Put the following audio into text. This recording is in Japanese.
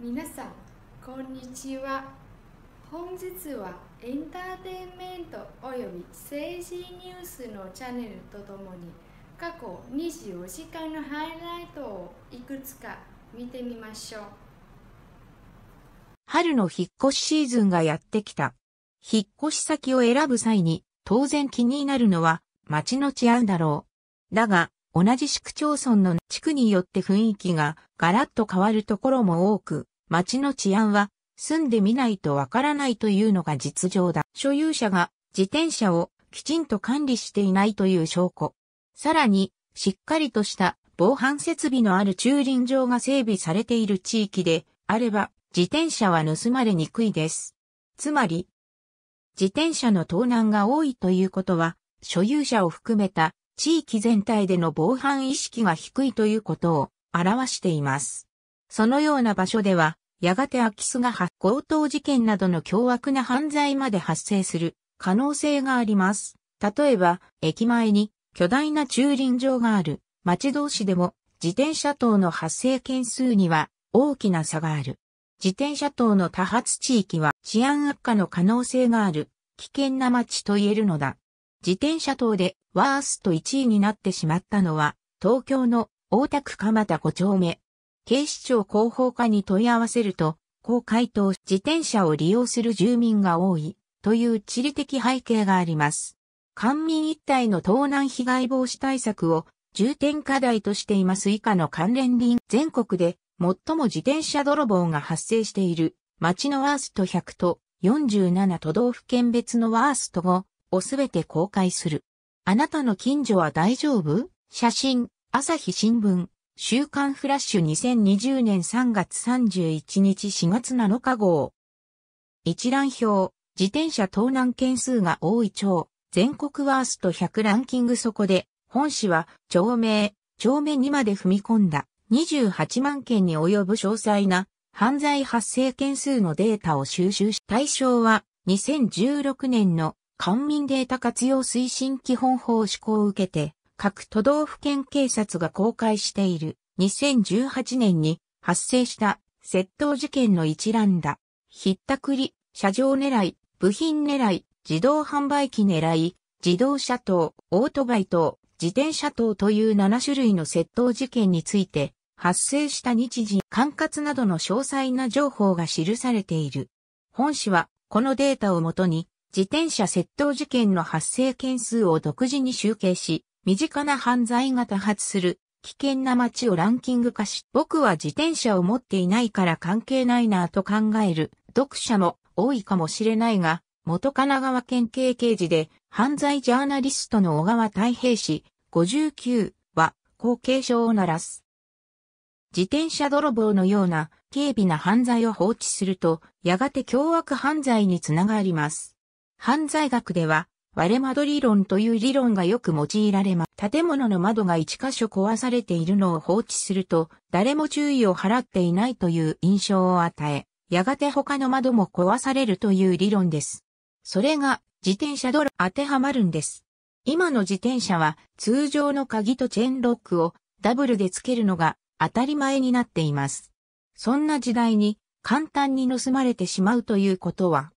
皆さんこんにちは本日はエンターテインメントおよび政治ニュースのチャンネルとともに過去24時間のハイライトをいくつか見てみましょう春の引っ越しシーズンがやってきた引っ越し先を選ぶ際に当然気になるのは街の治安だろうだが同じ市区町村の地区によって雰囲気がガラッと変わるところも多く、町の治安は住んでみないとわからないというのが実情だ。所有者が自転車をきちんと管理していないという証拠。さらに、しっかりとした防犯設備のある駐輪場が整備されている地域であれば、自転車は盗まれにくいです。つまり、自転車の盗難が多いということは、所有者を含めた地域全体での防犯意識が低いということを表しています。そのような場所では、やがて空き巣が発強盗事件などの凶悪な犯罪まで発生する可能性があります。例えば、駅前に巨大な駐輪場がある町同士でも自転車等の発生件数には大きな差がある。自転車等の多発地域は治安悪化の可能性がある危険な街と言えるのだ。自転車等でワースト1位になってしまったのは、東京の大田区蒲田5丁目。警視庁広報課に問い合わせると、こう回答自転車を利用する住民が多いという地理的背景があります。官民一体の盗難被害防止対策を重点課題としています以下の関連林全国で最も自転車泥棒が発生している町のワースト100と47都道府県別のワースト5をすべて公開する。あなたの近所は大丈夫写真、朝日新聞、週刊フラッシュ2020年3月31日4月7日号。一覧表、自転車盗難件数が多い町、全国ワースト100ランキングそこで、本市は、町名、町名にまで踏み込んだ、28万件に及ぶ詳細な、犯罪発生件数のデータを収集し、対象は、2016年の官民データ活用推進基本法施行を受けて、各都道府県警察が公開している2018年に発生した窃盗事件の一覧だ。ひったくり、車上狙い、部品狙い、自動販売機狙い、自動車等、オートバイ等、自転車等という7種類の窃盗事件について、発生した日時、管轄などの詳細な情報が記されている。本市は、このデータをもとに、自転車窃盗事件の発生件数を独自に集計し、身近な犯罪が多発する危険な街をランキング化し、僕は自転車を持っていないから関係ないなぁと考える読者も多いかもしれないが、元神奈川県警刑事で犯罪ジャーナリストの小川太平氏59は後継書を鳴らす。自転車泥棒のような軽微な犯罪を放置すると、やがて凶悪犯罪につながります。犯罪学では、割れ窓理論という理論がよく用いられます。建物の窓が一箇所壊されているのを放置すると、誰も注意を払っていないという印象を与え、やがて他の窓も壊されるという理論です。それが自転車ドラ当てはまるんです。今の自転車は通常の鍵とチェーンロックをダブルで付けるのが当たり前になっています。そんな時代に簡単に盗まれてしまうということは